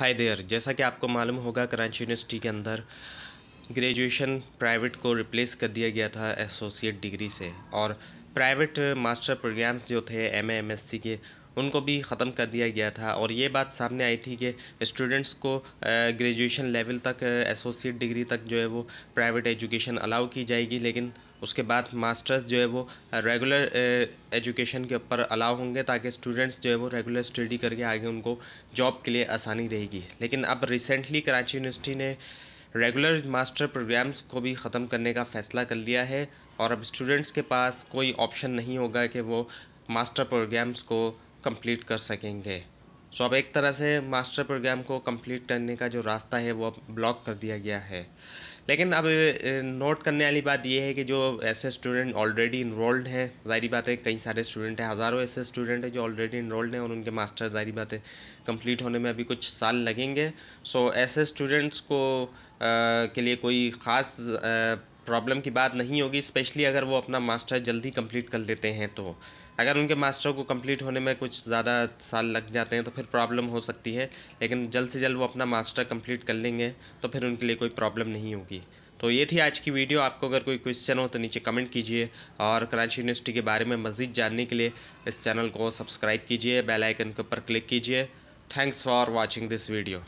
hi there जैसा कि आपको मालूम होगा कराची यूनिवर्सिटी के अंदर ग्रेजुएशन प्राइवेट को रिप्लेस कर दिया गया था एसोसिएट डिग्री से और प्राइवेट मास्टर प्रोग्राम्स जो थे एम एम एस सी के उनको भी ख़त्म कर दिया गया था और ये बात सामने आई थी कि स्टूडेंट्स को ग्रेजुएशन लेवल तक एसोसिएट डिग्री तक जो है वो प्राइवेट एजुकेशन अलाउ की जाएगी लेकिन उसके बाद मास्टर्स जो है वो रेगुलर एजुकेशन के ऊपर अलाउ होंगे ताकि स्टूडेंट्स जो है वो रेगुलर स्टडी करके आगे उनको जॉब के लिए आसानी रहेगी लेकिन अब रिसेंटली कराची यूनिवर्सिटी ने रेगुलर मास्टर प्रोग्राम्स को भी ख़त्म करने का फ़ैसला कर लिया है और अब स्टूडेंट्स के पास कोई ऑप्शन नहीं होगा कि वो मास्टर प्रोग्राम्स को कंप्लीट कर सकेंगे सो अब एक तरह से मास्टर प्रोग्राम को कंप्लीट करने का जो रास्ता है वो अब ब्लॉक कर दिया गया है लेकिन अब नोट करने वाली बात यह है कि जो ऐसे स्टूडेंट ऑलरेडी इनरोल्ड हैं जाहिर बात है कई सारे स्टूडेंट हैं हज़ारों ऐसे स्टूडेंट हैं जो ऑलरेडी इनरोल्ड हैं और उनके मास्टर ज़ाहिर बात है कम्प्लीट होने में अभी कुछ साल लगेंगे सो ऐसे स्टूडेंट्स को आ, के लिए कोई ख़ास प्रॉब्लम की बात नहीं होगी स्पेशली अगर वो अपना मास्टर जल्दी कंप्लीट कर लेते हैं तो अगर उनके मास्टर को कंप्लीट होने में कुछ ज़्यादा साल लग जाते हैं तो फिर प्रॉब्लम हो सकती है लेकिन जल्द से जल्द वो अपना मास्टर कंप्लीट कर लेंगे तो फिर उनके लिए कोई प्रॉब्लम नहीं होगी तो ये थी आज की वीडियो आपको अगर कोई क्वेश्चन हो तो नीचे कमेंट कीजिए और कराची यूनिवर्सिटी के बारे में मज़ीद जानने के लिए इस चैनल को सब्सक्राइब कीजिए बेलाइकन के ऊपर क्लिक कीजिए thanks for watching this video